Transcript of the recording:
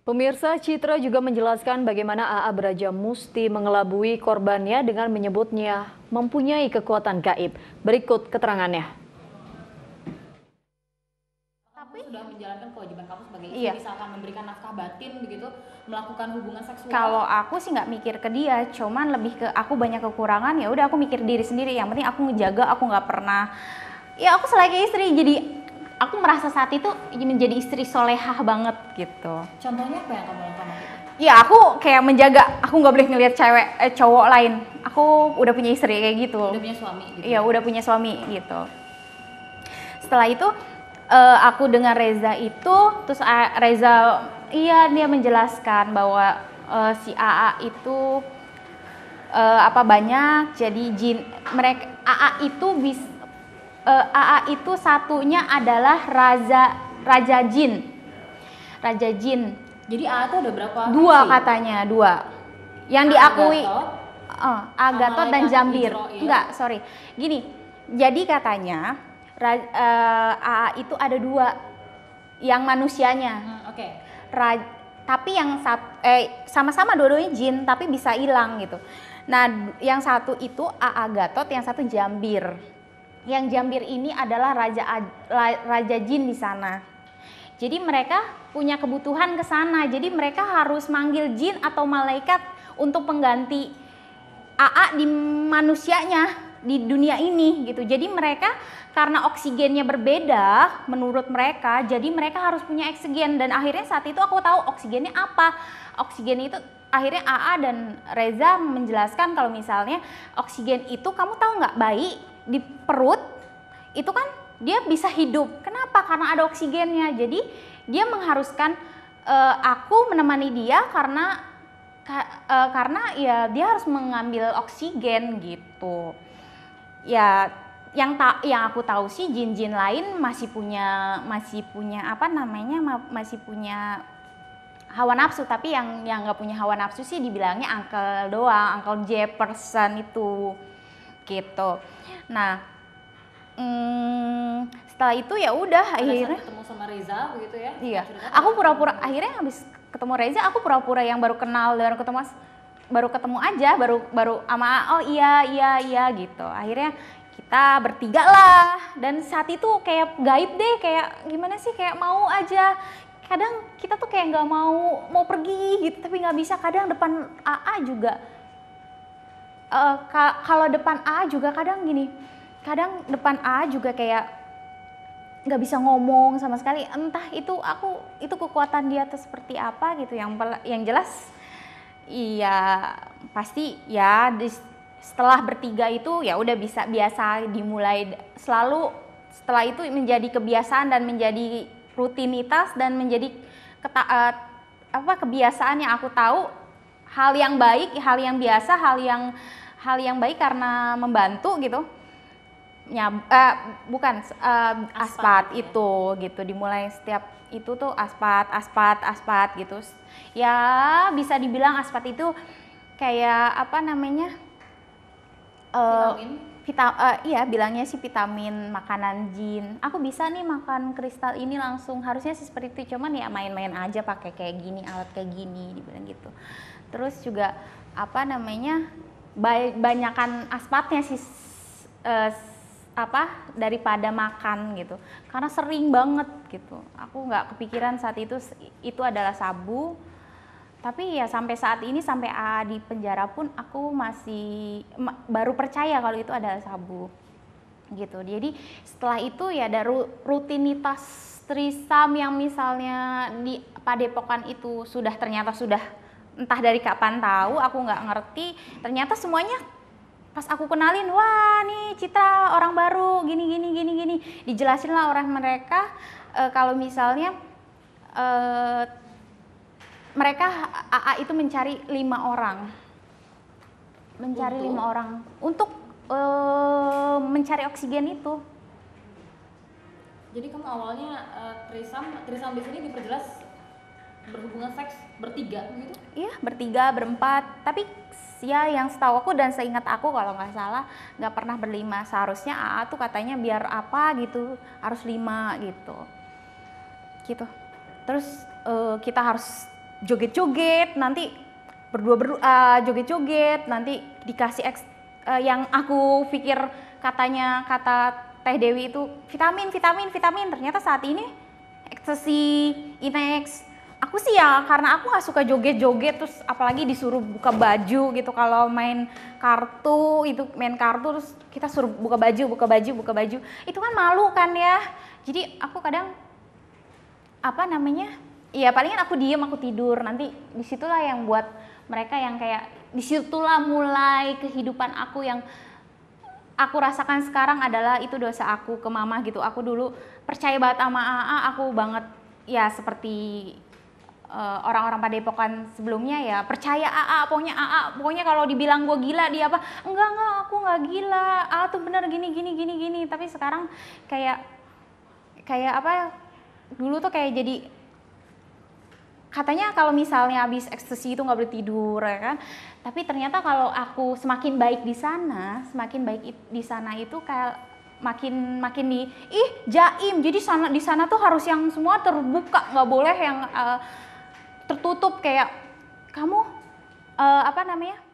Pemirsa Citra juga menjelaskan bagaimana AA Beraja Musti mengelabui korbannya dengan menyebutnya mempunyai kekuatan gaib. Berikut keterangannya. Tapi sudah menjalankan kewajiban kamu sebagai istri, iya. misalkan memberikan nafkah batin begitu, melakukan hubungan seksual. Kalau aku sih nggak mikir ke dia, cuman lebih ke aku banyak kekurangan ya udah aku mikir diri sendiri. Yang penting aku ngejaga, aku nggak pernah. Ya aku selagi istri jadi aku merasa saat itu menjadi istri solehah banget gitu. Contohnya apa yang kamu lakukan? Iya aku kayak menjaga, aku nggak boleh ngelihat cewek eh, cowok lain. Aku udah punya istri kayak gitu. Udah punya suami. Gitu. Iya ya? udah punya suami gitu. Setelah itu uh, aku dengan Reza itu, terus eh, Reza iya dia menjelaskan bahwa uh, si AA itu uh, apa banyak jadi jin mereka AA itu bisa uh, eh, AA itu satunya adalah raja raja jin. Raja jin. Jadi AA itu ada berapa? Dua sih? katanya, dua. Yang Agato, diakui uh, Agatot eh, dan Jambir. Israel. Enggak, sorry. Gini, jadi katanya raja, uh, eh, AA itu ada dua yang manusianya. Hmm, Oke. Okay. tapi yang satu eh sama-sama dua-duanya jin tapi bisa hilang gitu. Nah, yang satu itu AA Gatot, yang satu Jambir yang Jambir ini adalah raja raja jin di sana. Jadi mereka punya kebutuhan ke sana. Jadi mereka harus manggil jin atau malaikat untuk pengganti AA di manusianya di dunia ini gitu. Jadi mereka karena oksigennya berbeda menurut mereka, jadi mereka harus punya oksigen dan akhirnya saat itu aku tahu oksigennya apa. Oksigen itu akhirnya AA dan Reza menjelaskan kalau misalnya oksigen itu kamu tahu nggak baik di perut itu kan dia bisa hidup. Kenapa? Karena ada oksigennya. Jadi dia mengharuskan uh, aku menemani dia karena ka, uh, karena ya dia harus mengambil oksigen gitu. Ya yang tak yang aku tahu sih jin-jin lain masih punya masih punya apa namanya masih punya hawa nafsu tapi yang yang nggak punya hawa nafsu sih dibilangnya uncle doang uncle Jefferson itu gitu nah hmm, setelah itu ya udah akhirnya ketemu sama Reza begitu ya iya aku pura-pura akhirnya habis ketemu Reza aku pura-pura yang baru kenal dan ketemu mas baru ketemu aja baru baru ama oh iya iya iya gitu akhirnya kita bertiga lah dan saat itu kayak gaib deh kayak gimana sih kayak mau aja kadang kita tuh kayak nggak mau mau pergi gitu tapi nggak bisa kadang depan AA juga uh, ka kalau depan A juga kadang gini kadang depan A juga kayak nggak bisa ngomong sama sekali entah itu aku itu kekuatan dia atau seperti apa gitu yang yang jelas iya pasti ya di, setelah bertiga itu ya udah bisa biasa dimulai selalu setelah itu menjadi kebiasaan dan menjadi rutinitas dan menjadi keta, uh, apa kebiasaan yang aku tahu hal yang baik, hal yang biasa, hal yang hal yang baik karena membantu gitu. Nyab, uh, bukan uh, aspat, ya. itu gitu dimulai setiap itu tuh aspat, aspat, aspat gitu. Ya bisa dibilang aspat itu kayak apa namanya? Eh, Vitamin kita uh, eh, iya bilangnya sih vitamin makanan jin aku bisa nih makan kristal ini langsung harusnya sih seperti itu cuman ya main-main aja pakai kayak gini alat kayak gini dibilang gitu terus juga apa namanya banyak-banyakkan aspatnya sih uh, apa daripada makan gitu karena sering banget gitu aku nggak kepikiran saat itu itu adalah sabu tapi ya sampai saat ini sampai A ah, di penjara pun aku masih baru percaya kalau itu adalah sabu gitu jadi setelah itu ya ada rutinitas trisam yang misalnya di padepokan itu sudah ternyata sudah entah dari kapan tahu aku nggak ngerti ternyata semuanya pas aku kenalin wah nih Citra orang baru gini gini gini gini dijelasin lah orang mereka e, kalau misalnya e, mereka AA itu mencari lima orang, mencari untuk? lima orang untuk uh, mencari oksigen itu. Jadi kamu awalnya uh, trisam, trisam di sini diperjelas berhubungan seks bertiga gitu? Iya bertiga berempat, tapi ya yang setahu aku dan seingat aku kalau nggak salah nggak pernah berlima. Seharusnya AA tuh katanya biar apa gitu harus lima gitu, gitu. Terus uh, kita harus joget-joget nanti berdua berdua uh, eh, joget-joget nanti dikasih eks, uh, yang aku pikir katanya kata Teh Dewi itu vitamin vitamin vitamin ternyata saat ini ekstasi, inex aku sih ya karena aku nggak suka joget-joget terus apalagi disuruh buka baju gitu kalau main kartu itu main kartu terus kita suruh buka baju buka baju buka baju itu kan malu kan ya jadi aku kadang apa namanya Iya palingan aku diem aku tidur nanti disitulah yang buat mereka yang kayak disitulah mulai kehidupan aku yang aku rasakan sekarang adalah itu dosa aku ke mama gitu aku dulu percaya banget sama AA aku banget ya seperti eh, orang-orang uh, padepokan sebelumnya ya percaya AA pokoknya AA pokoknya kalau dibilang gue gila dia apa enggak enggak aku enggak gila AA tuh bener gini gini gini gini tapi sekarang kayak kayak apa dulu tuh kayak jadi katanya kalau misalnya habis ekstasi itu nggak boleh tidur ya kan tapi ternyata kalau aku semakin baik di sana semakin baik di sana itu kayak makin makin di ih jaim jadi sana di sana tuh harus yang semua terbuka nggak boleh yang uh, tertutup kayak kamu uh, apa namanya